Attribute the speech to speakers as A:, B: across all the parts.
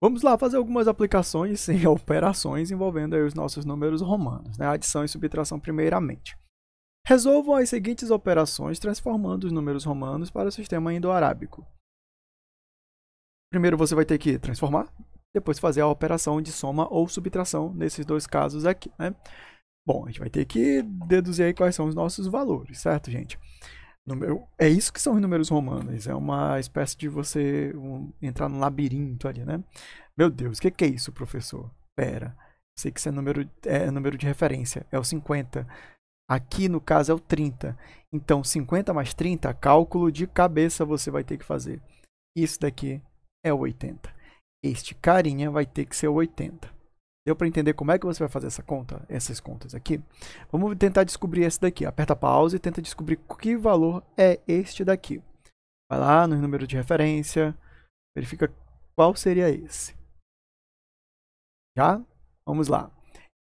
A: Vamos lá fazer algumas aplicações em operações envolvendo os nossos números romanos, né? adição e subtração primeiramente. Resolvam as seguintes operações transformando os números romanos para o sistema indo-arábico. Primeiro você vai ter que transformar, depois fazer a operação de soma ou subtração nesses dois casos aqui. Né? Bom, a gente vai ter que deduzir quais são os nossos valores, certo, gente? Número, é isso que são os números romanos. É uma espécie de você um, entrar num labirinto ali, né? Meu Deus, o que, que, é isso, professor? Pera, sei que isso é número, é número de referência, é o 50. Aqui, no caso, é o 30. Então, 50 mais 30, cálculo de cabeça você vai ter que fazer. Isso daqui é o 80. Este carinha vai ter que ser o 80. Deu para entender como é que você vai fazer essa conta, essas contas aqui? Vamos tentar descobrir esse daqui. Aperta pause e tenta descobrir que valor é este daqui. Vai lá no número de referência, verifica qual seria esse. Já? Vamos lá.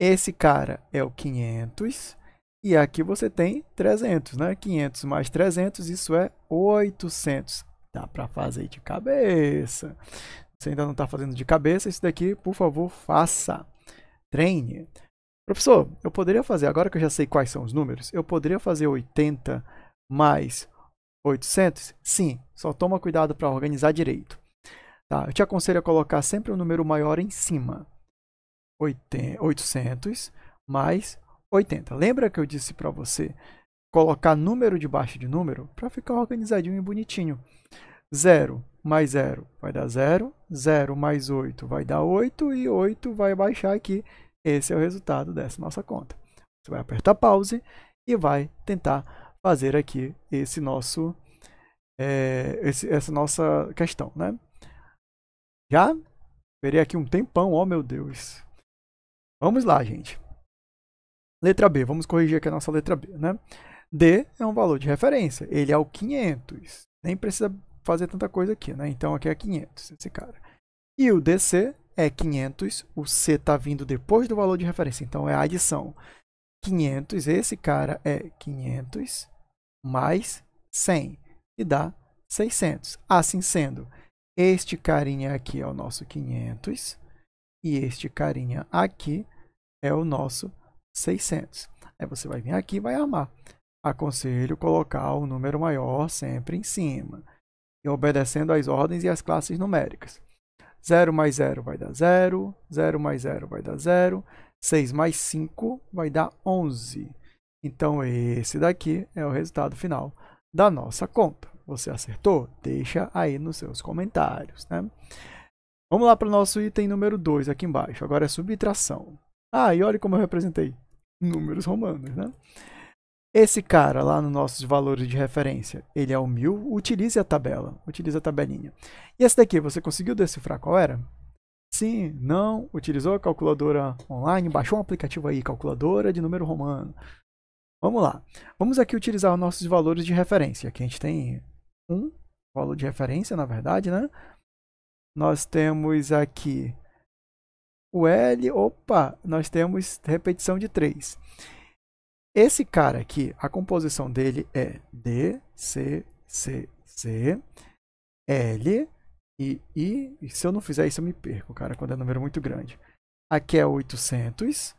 A: Esse cara é o 500 e aqui você tem 300, né? 500 mais 300, isso é 800. Dá para fazer de cabeça. Você ainda não está fazendo de cabeça, isso daqui, por favor, faça treine. Professor, eu poderia fazer, agora que eu já sei quais são os números, eu poderia fazer 80 mais 800? Sim, só toma cuidado para organizar direito. Tá, eu te aconselho a colocar sempre o um número maior em cima. 800 mais 80. Lembra que eu disse para você colocar número debaixo de número para ficar organizadinho e bonitinho. 0 mais 0 vai dar 0, 0 mais 8 vai dar 8 e 8 vai baixar aqui. Esse é o resultado dessa nossa conta. Você vai apertar pause e vai tentar fazer aqui esse nosso, é, esse, essa nossa questão, né? Já? Esperei aqui um tempão, oh meu Deus. Vamos lá, gente. Letra B, vamos corrigir aqui a nossa letra B, né? D é um valor de referência, ele é o 500. Nem precisa fazer tanta coisa aqui, né? Então aqui é 500 esse cara. E o DC é 500, o C está vindo depois do valor de referência, então é a adição. 500, esse cara é 500 mais 100, e dá 600. Assim sendo, este carinha aqui é o nosso 500 e este carinha aqui é o nosso 600. Aí você vai vir aqui e vai armar. Aconselho colocar o número maior sempre em cima e obedecendo às ordens e às classes numéricas. 0 mais 0 vai dar 0, 0 mais 0 vai dar 0, 6 mais 5 vai dar 11. Então, esse daqui é o resultado final da nossa conta. Você acertou? Deixa aí nos seus comentários. Né? Vamos lá para o nosso item número 2 aqui embaixo. Agora é subtração. Ah, e olha como eu representei números romanos. Né? Esse cara lá nos nossos valores de referência, ele é o mil, utilize a tabela, utilize a tabelinha. E esse daqui, você conseguiu decifrar qual era? Sim, não, utilizou a calculadora online, baixou um aplicativo aí, calculadora de número romano. Vamos lá, vamos aqui utilizar os nossos valores de referência. Aqui a gente tem um valor de referência, na verdade, né? Nós temos aqui o L, opa, nós temos repetição de 3. Esse cara aqui, a composição dele é D, C, C, C, L e I. E se eu não fizer isso, eu me perco, cara, quando é um número muito grande. Aqui é 800.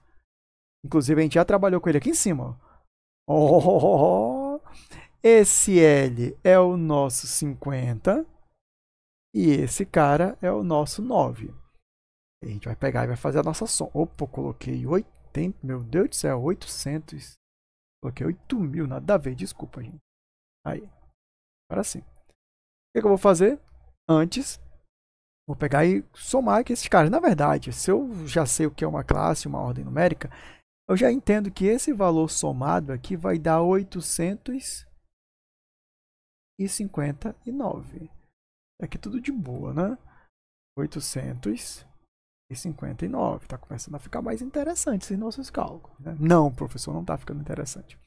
A: Inclusive, a gente já trabalhou com ele aqui em cima. Oh, esse L é o nosso 50. E esse cara é o nosso 9. A gente vai pegar e vai fazer a nossa soma. Opa, coloquei 80, meu Deus do céu, 800. Coloquei 8 é mil, nada a ver, desculpa, gente. Aí, agora sim. O que, que eu vou fazer? Antes, vou pegar e somar aqui esses caras. Na verdade, se eu já sei o que é uma classe, uma ordem numérica, eu já entendo que esse valor somado aqui vai dar 859. Aqui é tudo de boa, né? 859 e 59, está começando a ficar mais interessante esses nossos cálculos. Né? Não, professor, não está ficando interessante.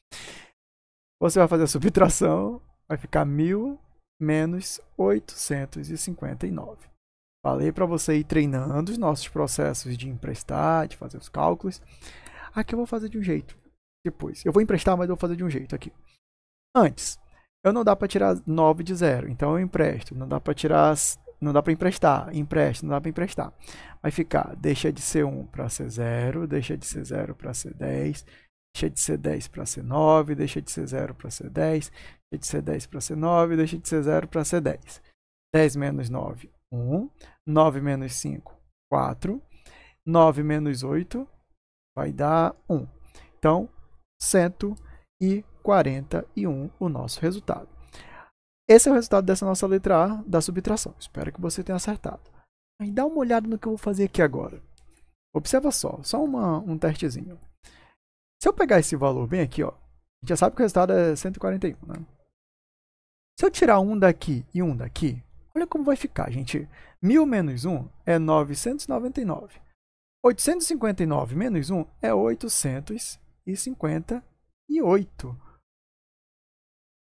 A: Você vai fazer a subtração, vai ficar 1000 menos 859. Falei para você ir treinando os nossos processos de emprestar, de fazer os cálculos. Aqui eu vou fazer de um jeito. Depois. Eu vou emprestar, mas eu vou fazer de um jeito aqui. Antes, eu não dá para tirar 9 de zero, então eu empresto. Não dá para tirar não dá para emprestar, empresta, não dá para emprestar. Vai ficar, deixa de ser 1 para ser 0, deixa de ser 0 para ser 10, deixa de ser 10 para ser 9, deixa de ser 0 para ser 10, deixa de ser 10 para ser 9, deixa de ser 0 para ser 10. 10 menos 9, 1. 9 menos 5, 4. 9 menos 8 vai dar 1. Então, 141 o nosso resultado. Esse é o resultado dessa nossa letra A da subtração. Espero que você tenha acertado. Aí dá uma olhada no que eu vou fazer aqui agora. Observa só, só uma, um testezinho. Se eu pegar esse valor bem aqui, ó, a gente já sabe que o resultado é 141, né? Se eu tirar um daqui e um daqui, olha como vai ficar, gente. 1000 menos 1 é 999. 859 menos 1 é 858.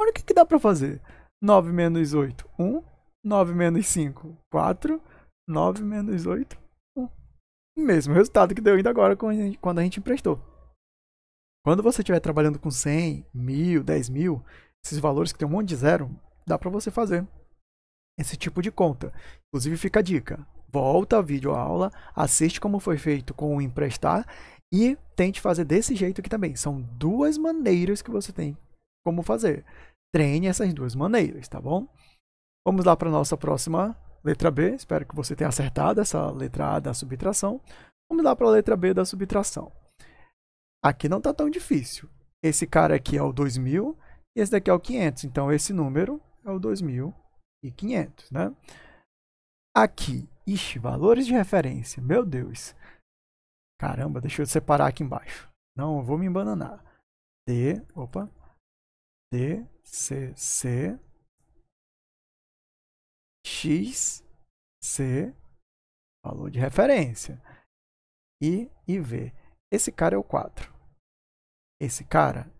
A: Olha o que, que dá para fazer. 9 menos 8, 1. 9 menos 5, 4. 9 menos 8, 1. Mesmo resultado que deu ainda agora quando a gente emprestou. Quando você estiver trabalhando com 100, 1000, 10.000, esses valores que tem um monte de zero, dá para você fazer esse tipo de conta. Inclusive, fica a dica: volta a videoaula, assiste como foi feito com o emprestar e tente fazer desse jeito aqui também. São duas maneiras que você tem como fazer. Treine essas duas maneiras, tá bom? Vamos lá para a nossa próxima letra B. Espero que você tenha acertado essa letra A da subtração. Vamos lá para a letra B da subtração. Aqui não está tão difícil. Esse cara aqui é o 2000 e esse daqui é o 500. Então, esse número é o 2500, né? Aqui, ixi, valores de referência. Meu Deus. Caramba, deixa eu separar aqui embaixo. Não, eu vou me embananar. D, opa. D, cc xc valor de referência I e V. Esse cara é o 4. Esse cara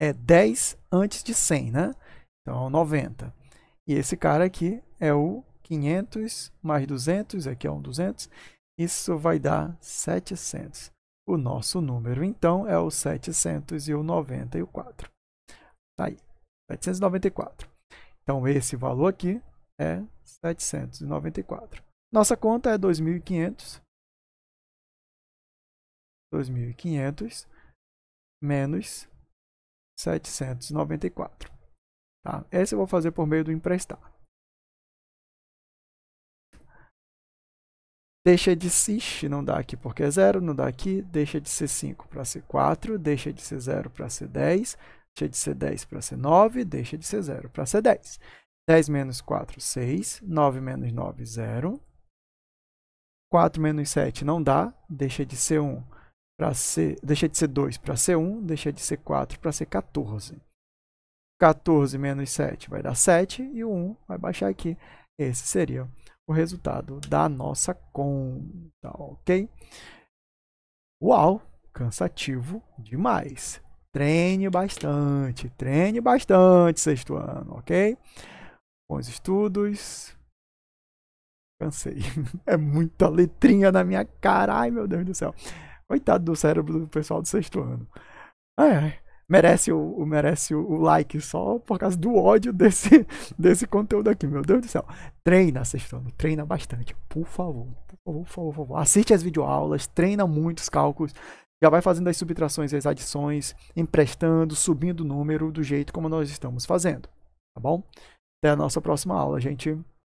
A: é 10 antes de 100, né? Então é o 90. E esse cara aqui é o 500 mais 200, aqui é um 200. Isso vai dar 700. O nosso número, então, é o 794. Tá aí. 794. Então esse valor aqui é 794. Nossa conta é 2.500. 2.500 menos 794. Tá? Essa eu vou fazer por meio do emprestar. Deixa de ser não dá aqui porque é zero, não dá aqui. Deixa de ser 5 para ser 4, deixa de ser 0 para ser 10, Deixa de ser 10 para ser 9, deixa de ser 0 para ser 10. 10 menos 4, 6. 9 menos 9, 0. 4 menos 7 não dá, deixa de ser 1 para ser, deixa de ser 2 para ser 1, deixa de ser 4 para ser 14. 14 menos 7 vai dar 7 e o 1 vai baixar aqui. Esse seria o resultado da nossa conta, ok? Uau, cansativo demais. Treine bastante, treine bastante sexto ano, ok? Bons estudos. Cansei. É muita letrinha na minha cara. Ai, meu Deus do céu. Coitado do cérebro do pessoal do sexto ano. Ai, é, ai. É. Merece, o, merece o, like só por causa do ódio desse, desse conteúdo aqui, meu Deus do céu. Treina sexto ano, treina bastante, por favor. Por favor, por favor, por favor. Assiste as videoaulas, treina muitos cálculos. Já vai fazendo as subtrações, as adições, emprestando, subindo o número do jeito como nós estamos fazendo. Tá bom? Até a nossa próxima aula, gente.